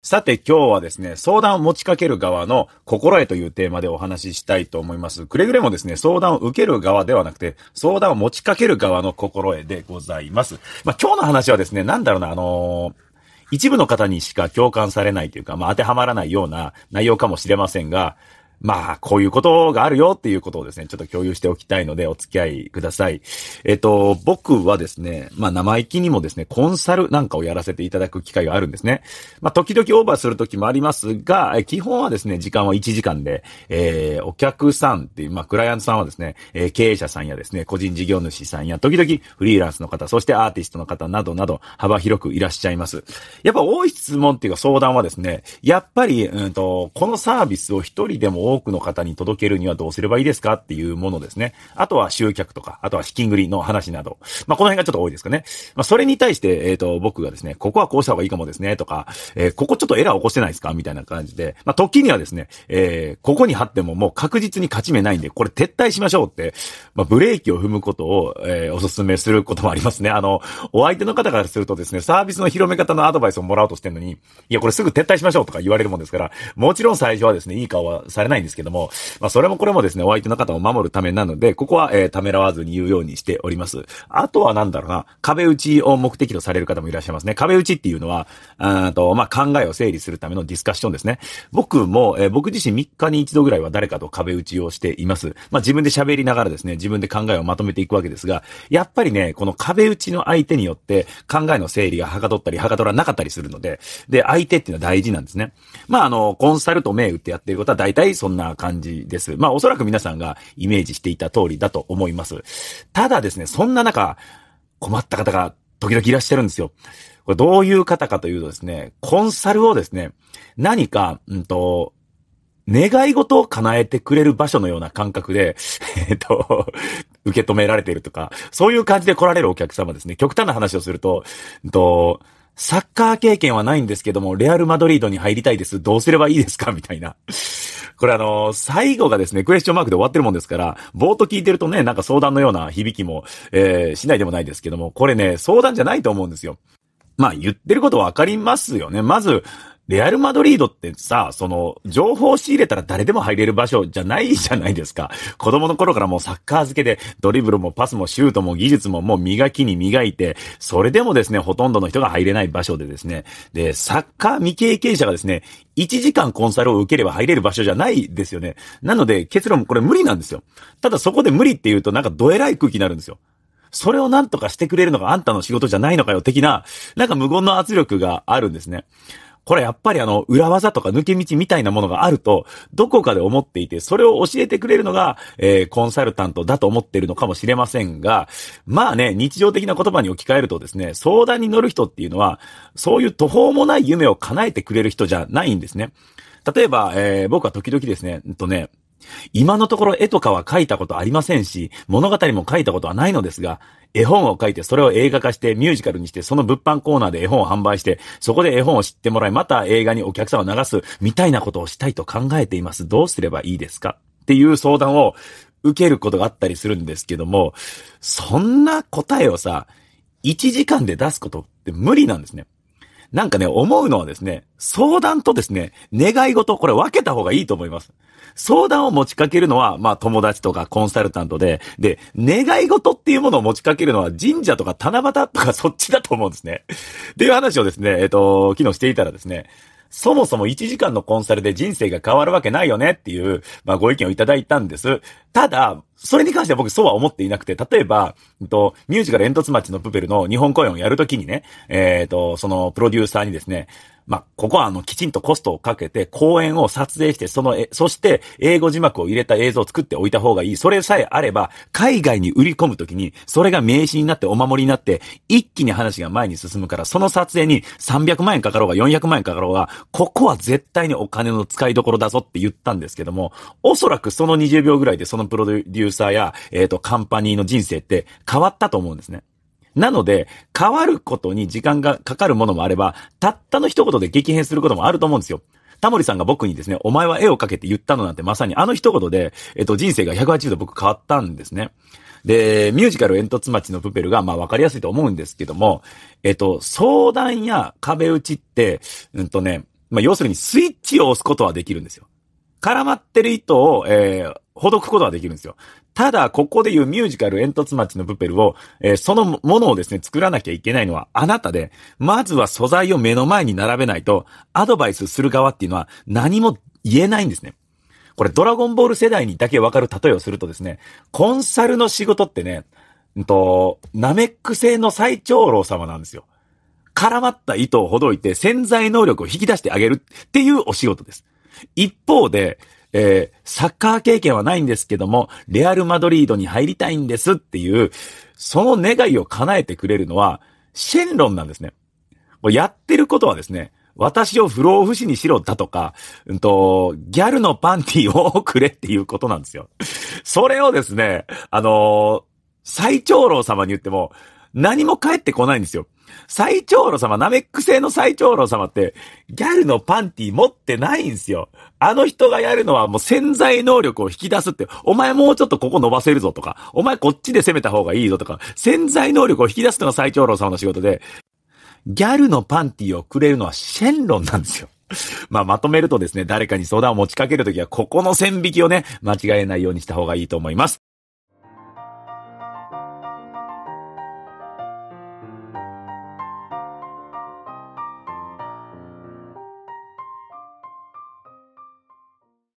さて今日はですね、相談を持ちかける側の心得というテーマでお話ししたいと思います。くれぐれもですね、相談を受ける側ではなくて、相談を持ちかける側の心得でございます。まあ今日の話はですね、なんだろうな、あのー一部の方にしか共感されないというか、まあ、当てはまらないような内容かもしれませんが、まあ、こういうことがあるよっていうことをですね、ちょっと共有しておきたいのでお付き合いください。えっと、僕はですね、まあ生意気にもですね、コンサルなんかをやらせていただく機会があるんですね。まあ時々オーバーする時もありますが、基本はですね、時間は1時間で、えー、お客さんっていう、まあクライアントさんはですね、えー、経営者さんやですね、個人事業主さんや、時々フリーランスの方、そしてアーティストの方などなど幅広くいらっしゃいます。やっぱ多い質問っていうか相談はですね、やっぱり、うんと、このサービスを一人でも多くの方に届けるにはどうすればいいですかっていうものですね。あとは集客とか、あとは資金繰りの話など。まあ、この辺がちょっと多いですかね。まあ、それに対して、えっ、ー、と、僕がですね、ここはこうした方がいいかもですね、とか、えー、ここちょっとエラー起こしてないですかみたいな感じで、まあ、時にはですね、えー、ここに貼ってももう確実に勝ち目ないんで、これ撤退しましょうって、まあ、ブレーキを踏むことを、えー、お勧めすることもありますね。あの、お相手の方からするとですね、サービスの広め方のアドバイスをもらおうとしてるのに、いや、これすぐ撤退しましょうとか言われるもんですから、もちろん最初はですね、いい顔はされないないんですけども、まあ、それもこれもですね、お相手の方を守るためなので、ここは、えー、ためらわずに言うようにしております。あとはなんだろうな、壁打ちを目的とされる方もいらっしゃいますね。壁打ちっていうのは、うんと、まあ、考えを整理するためのディスカッションですね。僕も、えー、僕自身3日に1度ぐらいは誰かと壁打ちをしています。まあ、自分で喋りながらですね、自分で考えをまとめていくわけですが、やっぱりね、この壁打ちの相手によって考えの整理がはかどったり、はかどらなかったりするので、で、相手っていうのは大事なんですね。まあ、あの、コンサルと銘打ってやってることは大体そそんな感じです。まあおそらく皆さんがイメージしていた通りだと思います。ただですね、そんな中、困った方が時々いらっしゃるんですよ。これどういう方かというとですね、コンサルをですね、何か、うんと、願い事を叶えてくれる場所のような感覚で、えっ、と、受け止められているとか、そういう感じで来られるお客様ですね。極端な話をすると、んっと、サッカー経験はないんですけども、レアルマドリードに入りたいです。どうすればいいですかみたいな。これあの、最後がですね、クエスチョンマークで終わってるもんですから、冒頭聞いてるとね、なんか相談のような響きも、えー、しないでもないですけども、これね、相談じゃないと思うんですよ。まあ言ってることわかりますよね。まず、レアル・マドリードってさ、その、情報を仕入れたら誰でも入れる場所じゃないじゃないですか。子供の頃からもうサッカー漬けで、ドリブルもパスもシュートも技術ももう磨きに磨いて、それでもですね、ほとんどの人が入れない場所でですね、で、サッカー未経験者がですね、1時間コンサルを受ければ入れる場所じゃないですよね。なので、結論これ無理なんですよ。ただそこで無理って言うとなんかどえらい空気になるんですよ。それをなんとかしてくれるのがあんたの仕事じゃないのかよ、的な、なんか無言の圧力があるんですね。これやっぱりあの、裏技とか抜け道みたいなものがあると、どこかで思っていて、それを教えてくれるのが、えー、コンサルタントだと思ってるのかもしれませんが、まあね、日常的な言葉に置き換えるとですね、相談に乗る人っていうのは、そういう途方もない夢を叶えてくれる人じゃないんですね。例えば、えー、僕は時々ですね、うっとね、今のところ絵とかは描いたことありませんし、物語も書いたことはないのですが、絵本を書いてそれを映画化してミュージカルにしてその物販コーナーで絵本を販売して、そこで絵本を知ってもらい、また映画にお客さんを流すみたいなことをしたいと考えています。どうすればいいですかっていう相談を受けることがあったりするんですけども、そんな答えをさ、1時間で出すことって無理なんですね。なんかね、思うのはですね、相談とですね、願い事、これ分けた方がいいと思います。相談を持ちかけるのは、まあ友達とかコンサルタントで、で、願い事っていうものを持ちかけるのは神社とか七夕とかそっちだと思うんですね。っていう話をですね、えっ、ー、と、昨日していたらですね、そもそも1時間のコンサルで人生が変わるわけないよねっていう、まあご意見をいただいたんです。ただ、それに関しては僕そうは思っていなくて、例えば、えっと、ミュージカル煙突町のプペルの日本公演をやるときにね、えっ、ー、と、そのプロデューサーにですね、まあ、ここはあの、きちんとコストをかけて、公演を撮影して、その、え、そして、英語字幕を入れた映像を作っておいた方がいい。それさえあれば、海外に売り込むときに、それが名刺になってお守りになって、一気に話が前に進むから、その撮影に300万円かかろうが400万円かかろうが、ここは絶対にお金の使いどころだぞって言ったんですけども、おそらくその20秒ぐらいでそのプロデューサーや、えっ、ー、と、カンパニーの人生って変わったと思うんですね。なので、変わることに時間がかかるものもあれば、たったの一言で激変することもあると思うんですよ。タモリさんが僕にですね、お前は絵を描けって言ったのなんてまさにあの一言で、えっと、人生が180度僕変わったんですね。で、ミュージカル煙突町のプペルが、まあ分かりやすいと思うんですけども、えっと、相談や壁打ちって、うんとね、まあ要するにスイッチを押すことはできるんですよ。絡まってる糸を、えー、ほどくことはできるんですよ。ただ、ここでいうミュージカル煙突町のプペルを、えー、そのものをですね、作らなきゃいけないのはあなたで、まずは素材を目の前に並べないと、アドバイスする側っていうのは何も言えないんですね。これ、ドラゴンボール世代にだけわかる例えをするとですね、コンサルの仕事ってね、んと、ナメック星の最長老様なんですよ。絡まった糸をほどいて潜在能力を引き出してあげるっていうお仕事です。一方で、えー、サッカー経験はないんですけども、レアル・マドリードに入りたいんですっていう、その願いを叶えてくれるのは、シェンロンなんですね。もうやってることはですね、私を不老不死にしろだとか、うんと、ギャルのパンティをくれっていうことなんですよ。それをですね、あのー、最長老様に言っても、何も返ってこないんですよ。最長老様、ナメック星の最長老様って、ギャルのパンティ持ってないんすよ。あの人がやるのはもう潜在能力を引き出すって、お前もうちょっとここ伸ばせるぞとか、お前こっちで攻めた方がいいぞとか、潜在能力を引き出すのが最長老様の仕事で、ギャルのパンティをくれるのはシェンロンなんですよ。まあ、まとめるとですね、誰かに相談を持ちかけるときは、ここの線引きをね、間違えないようにした方がいいと思います。